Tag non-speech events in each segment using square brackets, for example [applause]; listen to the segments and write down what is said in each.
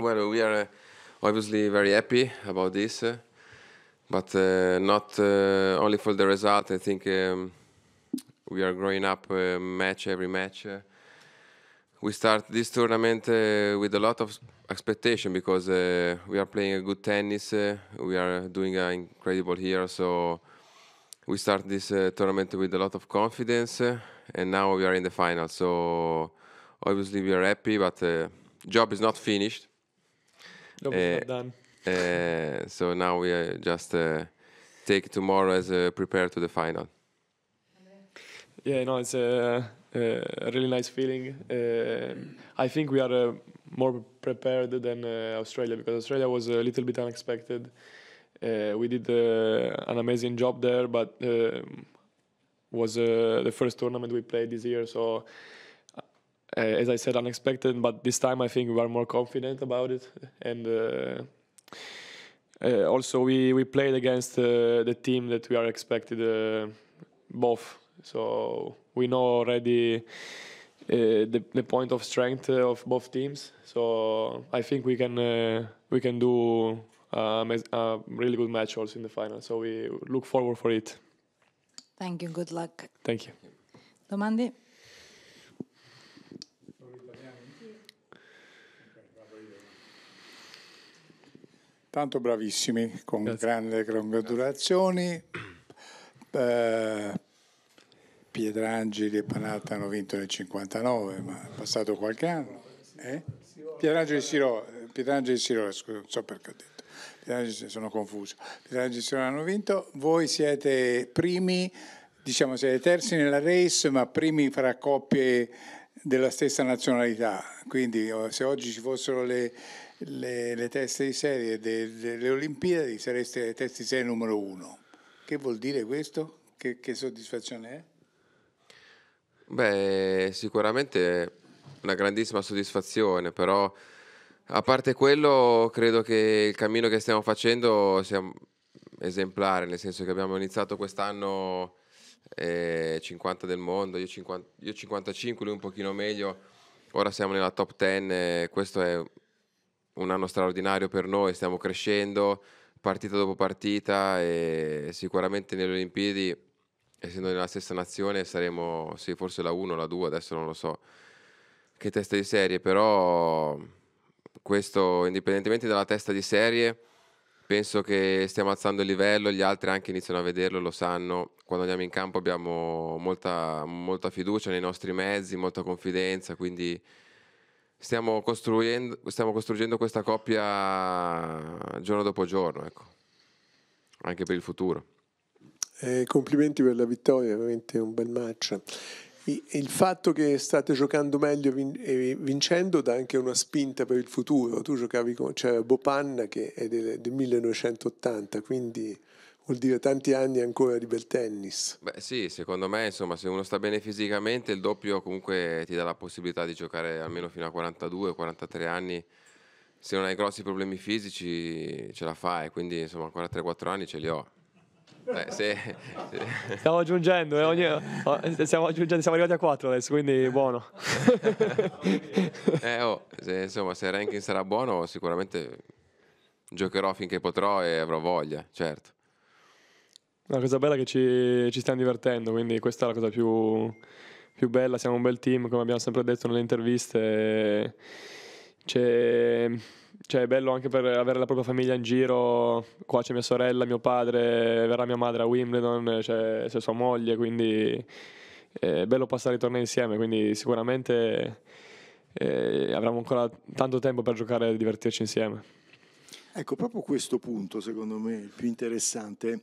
Well, we are uh, obviously very happy about this, uh, but uh, not only for the result. I think um, we are growing up match every match. we start this tournament with a lot of expectation because uh, we are playing a good tennis. Uh, we are doing an incredible year, so we start this uh, tournament with a lot of confidence, and now we are in the final. So obviously we are happy, but job is not finished. Eh, done. Eh, so now we just eh, take tomorrow as a prepare to the final. Yeah, no, it's a, a really nice feeling. I think we are more prepared than Australia because Australia was a little bit unexpected. Uh, we did uh, an amazing job there, but uh, was the first tournament we played this year, so uh, as I said, unexpected. But this time, I think we are more confident about it. And uh, uh also, we we played against uh, the team that we are expected uh, both. So we know already. the, the point of strength of both teams, so I think we can we can do um, a really good match also in the final. So we look forward for it. Thank you. Good luck. Thank you. Domandi. Tanto bravissimi, con Grazie. grande congratulazioni. Eh, Pietrangeli e Panatta hanno vinto nel 59, ma è passato qualche anno. Eh? Pietrangeli Siro, Pietrangeli Siro, scusa, non so perché ho detto. Pietrangeli, sono confuso. Pietrangeli Siro hanno vinto, voi siete primi, diciamo siete terzi nella race, ma primi fra coppie della stessa nazionalità. Quindi oh, se oggi ci fossero le le, le teste di serie de, delle Olimpiadi sareste le teste di serie numero uno. Che vuol dire questo? Che, che soddisfazione è? Beh, sicuramente una grandissima soddisfazione, però a parte quello credo che il cammino che stiamo facendo sia esemplare, nel senso che abbiamo iniziato quest'anno eh, 50 del mondo, io, 50, io, 55, lui un pochino meglio, ora siamo nella top 10, questo è un anno straordinario per noi, stiamo crescendo partita dopo partita e sicuramente nelle Olimpiadi, essendo nella stessa nazione, saremo sì, forse la 1 o la 2, adesso non lo so che testa di serie, però questo indipendentemente dalla testa di serie penso che stiamo alzando il livello, gli altri anche iniziano a vederlo, lo sanno, quando andiamo in campo abbiamo molta, molta fiducia nei nostri mezzi, molta confidenza, quindi stiamo costruendo, stiamo costruendo questa coppia giorno dopo giorno, ecco. anche per il futuro. Eh, complimenti per la vittoria, veramente un bel match. Il fatto che state giocando meglio e vincendo dà anche una spinta per il futuro. Tu giocavi con cioè Bopanna che è del, del 1980, quindi vuol dire tanti anni ancora di bel tennis. Beh sì, secondo me insomma se uno sta bene fisicamente il doppio comunque ti dà la possibilità di giocare almeno fino a 42-43 anni. Se non hai grossi problemi fisici ce la fai, quindi insomma ancora 3-4 anni ce li ho. Beh, sì. [laughs] [laughs] Stiamo aggiungendo, eh, ogni... Oh, eh, stiamo aggiungendo, siamo arrivati a 4 adesso, quindi buono. [laughs] eh, oh, se, insomma, se il ranking sarà buono sicuramente giocherò finché potrò e avrò voglia, certo. La cosa bella è che ci, ci stiamo divertendo, quindi questa è la cosa più, più, bella, siamo un bel team, come abbiamo sempre detto nelle interviste. C'è, cioè è bello anche per avere la propria famiglia in giro, qua c'è mia sorella, mio padre, verrà mia madre a Wimbledon, c'è, c'è sua moglie, quindi è bello passare i tornei insieme, quindi sicuramente eh, avremo ancora tanto tempo per giocare e divertirci insieme. Ecco, proprio questo punto secondo me è il più interessante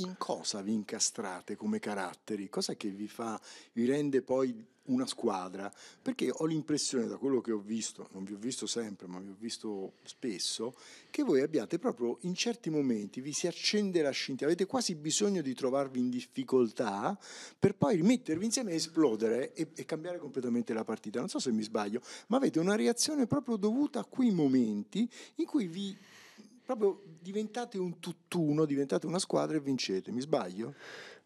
in cosa vi incastrate come caratteri? Cosa che vi fa, vi rende poi una squadra? Perché ho l'impressione, da quello che ho visto, non vi ho visto sempre, ma vi ho visto spesso, che voi abbiate proprio in certi momenti, vi si accende la scintilla, avete quasi bisogno di trovarvi in difficoltà per poi rimettervi insieme e esplodere e cambiare completamente la partita. Non so se mi sbaglio, ma avete una reazione proprio dovuta a quei momenti in cui vi Proprio diventate un tutt'uno, diventate una squadra e vincete, mi sbaglio?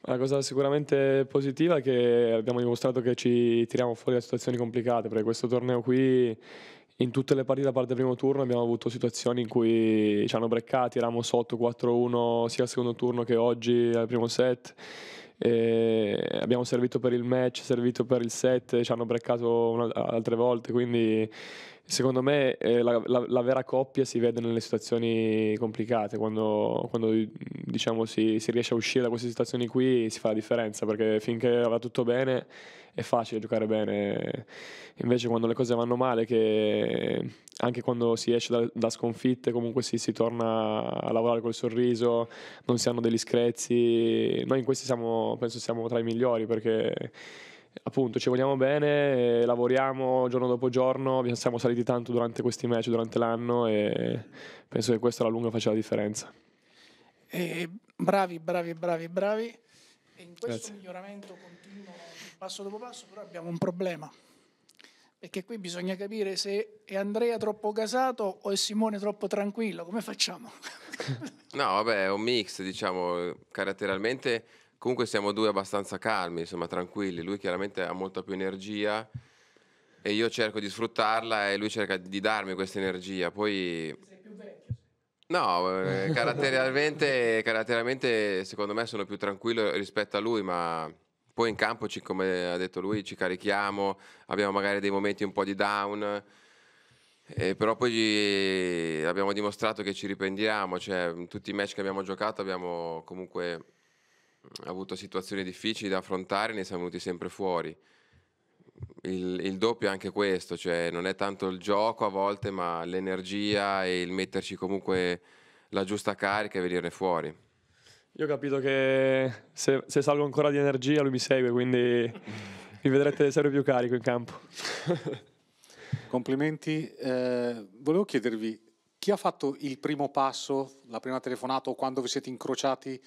Una cosa sicuramente positiva è che abbiamo dimostrato che ci tiriamo fuori da situazioni complicate, perché questo torneo qui in tutte le partite a parte del primo turno abbiamo avuto situazioni in cui ci hanno breccati, eravamo sotto 4-1 sia al secondo turno che oggi al primo set. E abbiamo servito per il match, servito per il set, ci hanno breccato altre volte, quindi Secondo me eh, la, la, la, vera coppia si vede nelle situazioni complicate, quando, quando diciamo, si, si, riesce a uscire da queste situazioni qui si fa la differenza, perché finché va tutto bene è facile giocare bene, invece quando le cose vanno male, anche quando si esce da, da sconfitte comunque si, si, torna a lavorare col sorriso, non si hanno degli screzzi, noi in questi siamo, penso siamo tra i migliori perché appunto ci vogliamo bene, eh, lavoriamo giorno dopo giorno, siamo saliti tanto durante questi match, durante l'anno e penso che questa alla lunga faccia la differenza. Eh, bravi, bravi, bravi, bravi. E in questo Grazie. miglioramento continuo, passo dopo passo, però abbiamo un problema. Perché qui bisogna capire se è Andrea troppo casato o è Simone troppo tranquillo. Come facciamo? [laughs] no, vabbè, è un mix, diciamo, caratterialmente comunque siamo due abbastanza calmi, insomma, tranquilli. Lui chiaramente ha molta più energia e io cerco di sfruttarla e lui cerca di darmi questa energia. Poi... Sei più vecchio. No, eh, caratterialmente, caratterialmente, secondo me sono più tranquillo rispetto a lui, ma poi in campo, ci, come ha detto lui, ci carichiamo, abbiamo magari dei momenti un po' di down, eh, però poi abbiamo dimostrato che ci riprendiamo, cioè in tutti i match che abbiamo giocato abbiamo comunque ha avuto situazioni difficili da affrontare, e ne siamo venuti sempre fuori. Il, il, doppio è anche questo, cioè non è tanto il gioco a volte, ma l'energia e il metterci comunque la giusta carica e venirne fuori. Io ho capito che se, se salgo ancora di energia lui mi segue, quindi [laughs] mi vedrete sempre più carico in campo. Complimenti. Eh, volevo chiedervi chi ha fatto il primo passo, la prima telefonata o quando vi siete incrociati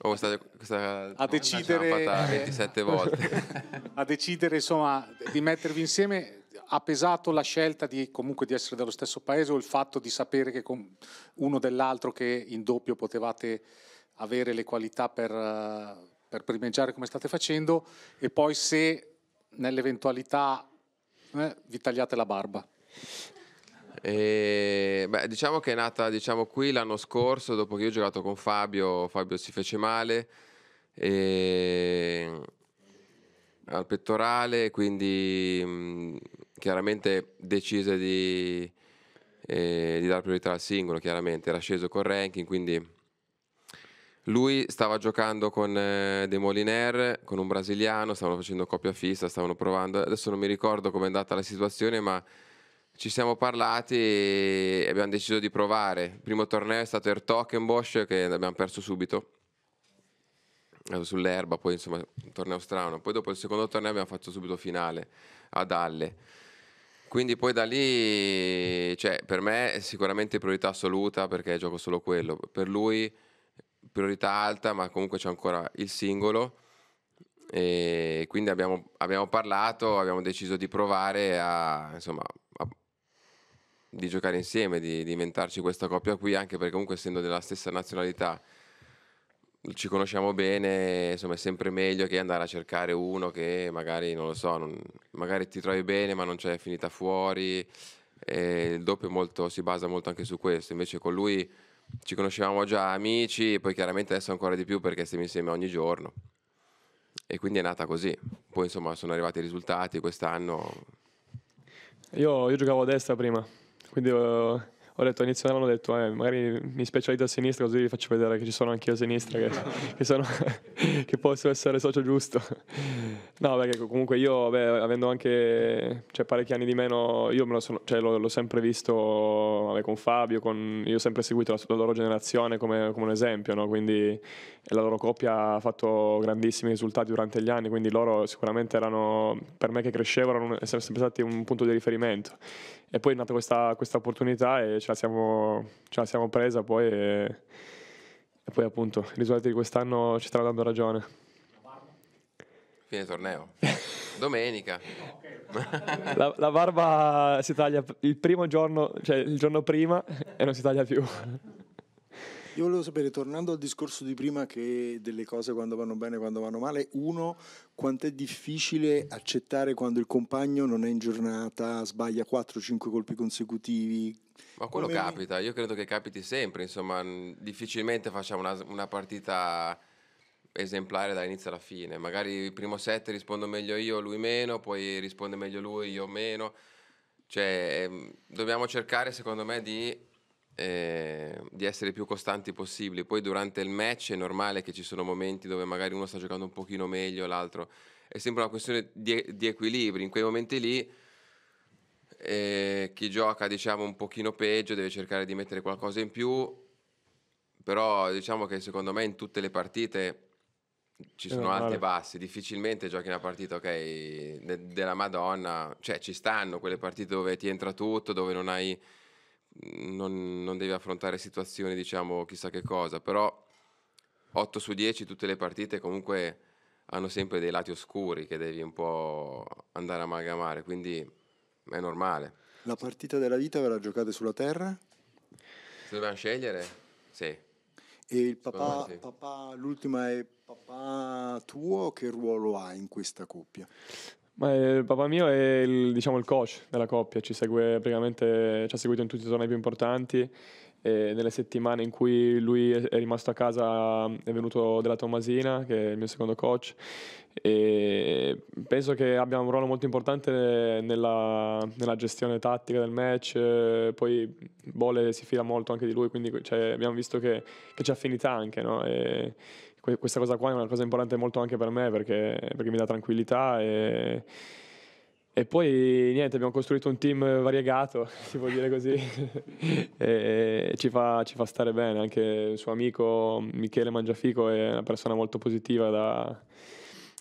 oh, state, questa, a decidere... Fatta 27 [laughs] volte. a decidere insomma di mettervi insieme, ha pesato la scelta di comunque di essere dello stesso paese o il fatto di sapere che con uno dell'altro che in doppio potevate avere le qualità per, per primeggiare come state facendo e poi se nell'eventualità eh, vi tagliate la barba? E, beh, diciamo che è nata diciamo, qui l'anno scorso, dopo che io ho giocato con Fabio, Fabio si fece male e... al pettorale, quindi mh, chiaramente decise di, eh, di, dare priorità al singolo, chiaramente era sceso col ranking, quindi lui stava giocando con eh, De Moliner, con un brasiliano, stavano facendo coppia fissa, stavano provando, adesso non mi ricordo come è andata la situazione, ma ci siamo parlati e abbiamo deciso di provare. Il primo torneo è stato Ertokenbosch che abbiamo perso subito eh, sull'erba, poi insomma un torneo strano. Poi dopo il secondo torneo abbiamo fatto subito finale a Dalle. Quindi poi da lì, cioè, per me è sicuramente priorità assoluta perché gioco solo quello. Per lui priorità alta, ma comunque c'è ancora il singolo. E quindi abbiamo, abbiamo parlato, abbiamo deciso di provare a, insomma, a di giocare insieme, di, di inventarci questa coppia qui, anche perché comunque essendo della stessa nazionalità ci conosciamo bene, insomma è sempre meglio che andare a cercare uno che magari, non lo so, non, magari ti trovi bene ma non c'è finita fuori, il doppio molto, si basa molto anche su questo, invece con lui ci conoscevamo già amici e poi chiaramente adesso ancora di più perché stiamo insieme ogni giorno e quindi è nata così, poi insomma sono arrivati i risultati quest'anno. Io, io giocavo a destra prima, quindi ho, eh, ho detto all'inizio dell'anno, ho detto eh, magari mi specializzo a sinistra così vi faccio vedere che ci sono anch'io a sinistra, che, [laughs] che, sono, [laughs] che posso essere socio giusto. No, perché comunque io, vabbè, avendo anche cioè, parecchi anni di meno, io me lo sono, cioè, l'ho, l'ho, sempre visto vabbè, con Fabio, con, io ho sempre seguito la, la loro generazione come, come un esempio, no? quindi e la loro coppia ha fatto grandissimi risultati durante gli anni, quindi loro sicuramente erano, per me che crescevano, sono sempre stati un punto di riferimento. E poi è nata questa, questa opportunità e ce la siamo, ce la siamo presa poi e, e, poi appunto i risultati di quest'anno ci stanno dando ragione. Fine torneo. [laughs] Domenica. [laughs] La, la barba si taglia il primo giorno, cioè il giorno prima e non si taglia più. Io volevo sapere, tornando al discorso di prima, che delle cose quando vanno bene e quando vanno male, uno, quanto è difficile accettare quando il compagno non è in giornata, sbaglia 4-5 colpi consecutivi. Ma quello Come... capita, io credo che capiti sempre, insomma, difficilmente facciamo una, una partita esemplare dall'inizio alla fine. Magari il primo set rispondo meglio io, lui meno, poi risponde meglio lui, io meno. Cioè, ehm, dobbiamo cercare, secondo me, di eh, di essere più costanti possibili. Poi durante il match è normale che ci sono momenti dove magari uno sta giocando un pochino meglio, l'altro. È sempre una questione di, di equilibri. In quei momenti lì eh, chi gioca diciamo un pochino peggio deve cercare di mettere qualcosa in più, però diciamo che secondo me in tutte le partite ci sono eh, alti e bassi, difficilmente giochi una partita ok de- della Madonna, cioè ci stanno quelle partite dove ti entra tutto, dove non hai non, non devi affrontare situazioni, diciamo, chissà che cosa, però 8 su 10 tutte le partite comunque hanno sempre dei lati oscuri che devi un po' andare a amalgamare, quindi è normale. La partita della vita ve la giocate sulla terra? Se dobbiamo scegliere, sì. E il papà, sì. papà, l'ultima è papà tuo, che ruolo ha in questa coppia? Ma il eh, papà mio è il, diciamo, il coach della coppia, ci, segue ci ha seguito in tutti i tornei più importanti e nelle settimane in cui lui è rimasto a casa è venuto della Tomasina, che è il mio secondo coach, e penso che abbia un ruolo molto importante nella, nella gestione tattica del match, poi Bole si fida molto anche di lui, quindi cioè, abbiamo visto che, che c'è affinità anche, no? e, questa cosa qua è una cosa importante molto anche per me perché, perché mi dà tranquillità e, e, poi niente, abbiamo costruito un team variegato, [laughs] si può dire così, [laughs] e, e ci, fa, ci, fa, stare bene, anche il suo amico Michele Mangiafico è una persona molto positiva da,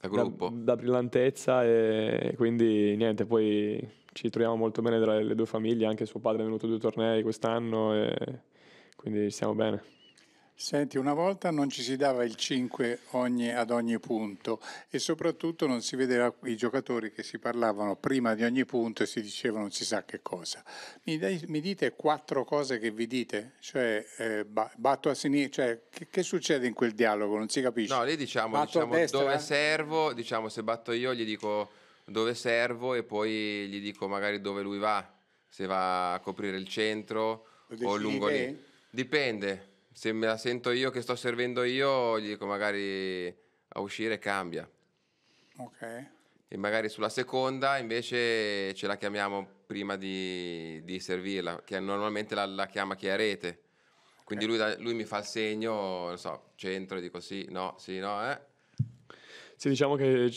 da, da brillantezza e quindi niente, poi ci troviamo molto bene tra le due famiglie, anche suo padre è venuto a due tornei quest'anno e quindi stiamo bene. Senti, una volta non ci si dava il 5 ogni, ad ogni punto e soprattutto non si vedeva i giocatori che si parlavano prima di ogni punto e si dicevano si sa che cosa. Mi, dai, mi dite quattro cose che vi dite? Cioè, eh, batto a sinistra, cioè, che, che, succede in quel dialogo? Non si capisce. No, lì diciamo, diciamo dove servo, diciamo se batto io gli dico dove servo e poi gli dico magari dove lui va, se va a coprire il centro o lungo lì. Dipende se me la sento io che sto servendo io, gli dico magari a uscire cambia. Ok. E magari sulla seconda invece ce la chiamiamo prima di, di servirla, che normalmente la, la, chiama chi è a rete. Quindi okay. lui, lui, mi fa il segno, non so, centro, dico sì, no, sì, no, eh. Sì, diciamo che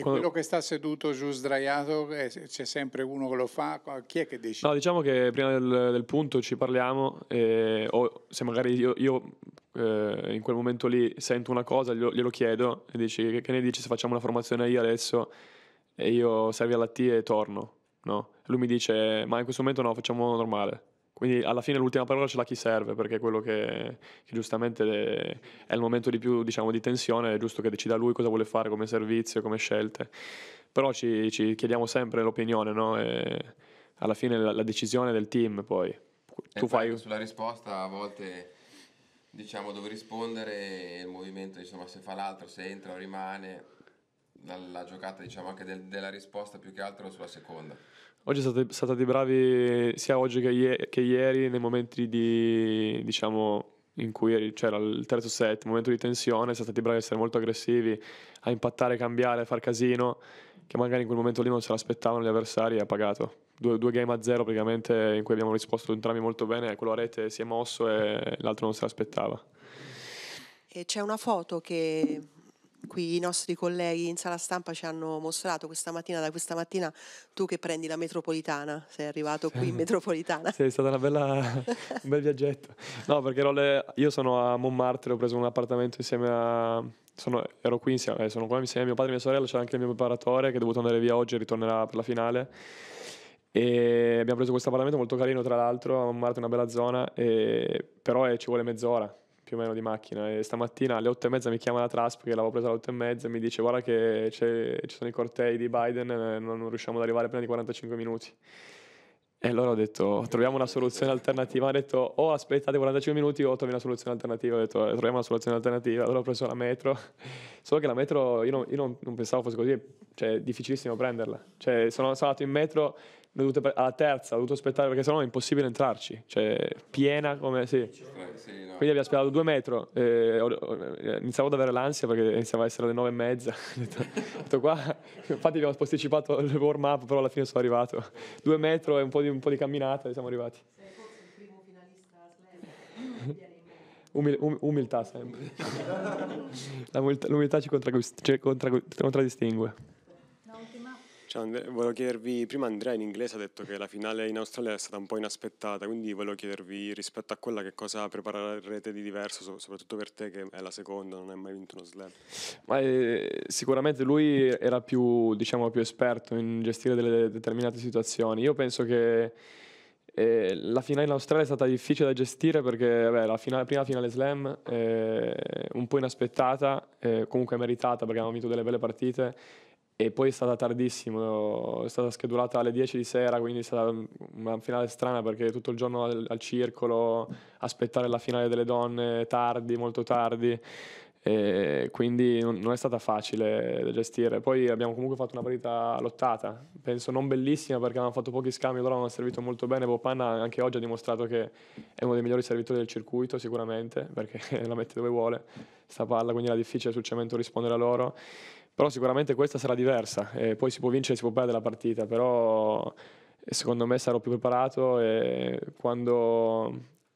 quando... quello che sta seduto giù sdraiato, eh, c'è sempre uno che lo fa, chi è che decide? No, diciamo che prima del, del punto ci parliamo, eh, o se magari io, io eh, in quel momento lì sento una cosa, glielo, glielo chiedo e dici che, che, ne dici se facciamo una formazione io adesso e io servi alla T e torno, no? Lui mi dice ma in questo momento no, facciamo normale. Quindi alla fine l'ultima parola ce l'ha chi serve, perché quello che, che giustamente è il momento di più diciamo, di tensione, è giusto che decida lui cosa vuole fare come servizio, come scelte. Però ci, ci chiediamo sempre l'opinione, no? alla fine la, la, decisione del team poi. tu eh, fai... Sulla risposta a volte diciamo dove rispondere, il movimento insomma se fa l'altro, se entra o rimane la, giocata diciamo anche del, della risposta più che altro sulla seconda. Oggi state, state bravi sia oggi che, ie- che ieri nei momenti di, diciamo, in cui c'era cioè il terzo set, momento di tensione, siete stati bravi a essere molto aggressivi, a impattare, cambiare, a far casino, che magari in quel momento lì non se l'aspettavano gli avversari e ha pagato. Due, due, game a zero praticamente in cui abbiamo risposto entrambi molto bene, quello a rete si è mosso e l'altro non se l'aspettava. E c'è una foto che cui i nostri colleghi in sala stampa ci hanno mostrato questa mattina, da questa mattina tu che prendi la metropolitana, sei arrivato qui in eh. metropolitana. Sì, è stato bella, [laughs] un bel viaggetto. No, perché le, io sono a Montmartre, ho preso un appartamento insieme a... Sono, ero qui insieme, eh, sono qua insieme a mio padre e mia sorella, c'è anche il mio preparatore che è dovuto andare via oggi e ritornerà per la finale. E abbiamo preso questo appartamento molto carino, tra l'altro, a Montmartre è una bella zona, e, però eh, ci vuole mezz'ora più o meno di macchina e stamattina alle 8 e mezza mi chiama la Trasp che l'avevo presa alle 8 e mezza e mi dice guarda che ci sono i cortei di Biden eh, non, non riusciamo ad arrivare prima di 45 minuti e allora ho detto troviamo una soluzione alternativa ha detto o oh, aspettate 45 minuti o trovi una soluzione alternativa ho detto eh, troviamo una soluzione alternativa allora ho preso la metro [laughs] solo che la metro io non, io non, non pensavo fosse così cioè è difficilissimo prenderla cioè sono, sono andato in metro dovuto, alla terza ho dovuto aspettare perché sennò è impossibile entrarci, cioè piena come sì. Quindi abbiamo aspettato due metri, eh, iniziavo ad avere l'ansia perché iniziava a essere alle nove e mezza, [laughs] ho qua, infatti abbiamo posticipato il warm up però alla fine sono arrivato, due metri e un po' di, un po di camminata e siamo arrivati. Sei forse il primo finalista Umil- um- umiltà sempre. [laughs] l'umiltà ci, contraddistingue. Ciao, cioè, volevo chiedervi, prima Andrea in inglese ha detto che la finale in Australia è stata un po' inaspettata, quindi volevo chiedervi rispetto a quella che cosa preparerete di diverso, soprattutto per te che è la seconda, non hai mai vinto uno slam. Ma, eh, sicuramente lui era più, diciamo, più esperto in gestire delle determinate situazioni. Io penso che eh, la finale in Australia è stata difficile da gestire perché beh, la, finale, prima finale slam eh, un po' inaspettata, comunque meritata perché abbiamo vinto delle belle partite e poi è stata tardissimo, è stata schedulata alle 10 di sera, quindi è stata una finale strana perché tutto il giorno al, al circolo, aspettare la finale delle donne tardi, molto tardi, quindi non, non, è stata facile da gestire. Poi abbiamo comunque fatto una partita lottata, penso non bellissima perché abbiamo fatto pochi scambi, loro hanno servito molto bene, Popanna anche oggi ha dimostrato che è uno dei migliori servitori del circuito sicuramente perché [laughs] la mette dove vuole sta palla, quindi era difficile sul cemento rispondere a loro però sicuramente questa sarà diversa, e poi si può vincere, e si può perdere la partita, però eh, secondo me sarò più preparato e quando,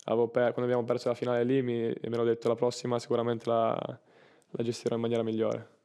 per, quando abbiamo perso la finale lì mi, mi hanno detto la prossima sicuramente la, la gestirò in maniera migliore.